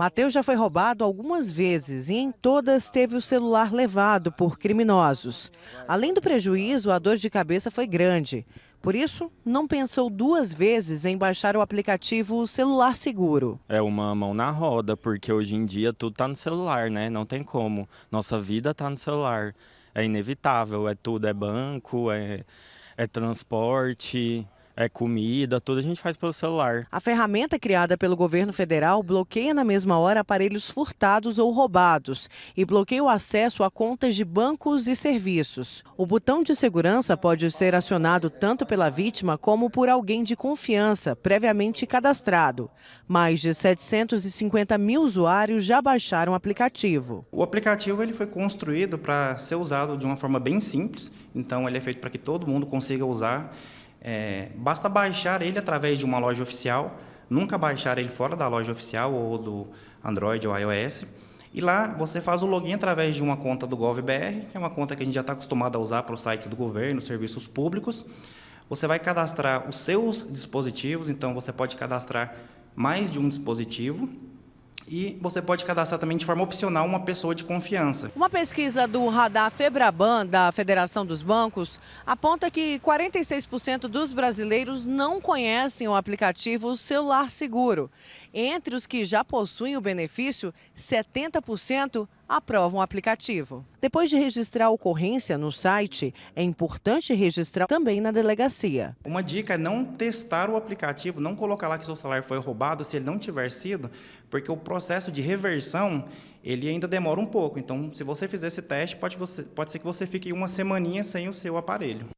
Mateus já foi roubado algumas vezes e em todas teve o celular levado por criminosos. Além do prejuízo, a dor de cabeça foi grande. Por isso, não pensou duas vezes em baixar o aplicativo Celular Seguro. É uma mão na roda, porque hoje em dia tudo está no celular, né? Não tem como. Nossa vida está no celular. É inevitável, é tudo, é banco, é, é transporte, é, comida, tudo a gente faz pelo celular. A ferramenta criada pelo governo federal bloqueia na mesma hora aparelhos furtados ou roubados e bloqueia o acesso a contas de bancos e serviços. O botão de segurança pode ser acionado tanto pela vítima como por alguém de confiança, previamente cadastrado. Mais de 750 mil usuários já baixaram o aplicativo. O aplicativo ele foi construído para ser usado de uma forma bem simples, então ele é feito para que todo mundo consiga usar. É, basta baixar ele através de uma loja oficial, nunca baixar ele fora da loja oficial ou do Android ou iOS. E lá você faz o login através de uma conta do GovBR, que é uma conta que a gente já está acostumado a usar para os sites do governo, serviços públicos. Você vai cadastrar os seus dispositivos, então você pode cadastrar mais de um dispositivo e você pode cadastrar também de forma opcional uma pessoa de confiança. Uma pesquisa do radar Febraban, da Federação dos Bancos, aponta que 46% dos brasileiros não conhecem o aplicativo Celular Seguro. Entre os que já possuem o benefício, 70% aprova um aplicativo. Depois de registrar a ocorrência no site, é importante registrar também na delegacia. Uma dica é não testar o aplicativo, não colocar lá que seu salário foi roubado se ele não tiver sido, porque o processo de reversão ele ainda demora um pouco. Então, se você fizer esse teste, pode, você, pode ser que você fique uma semaninha sem o seu aparelho.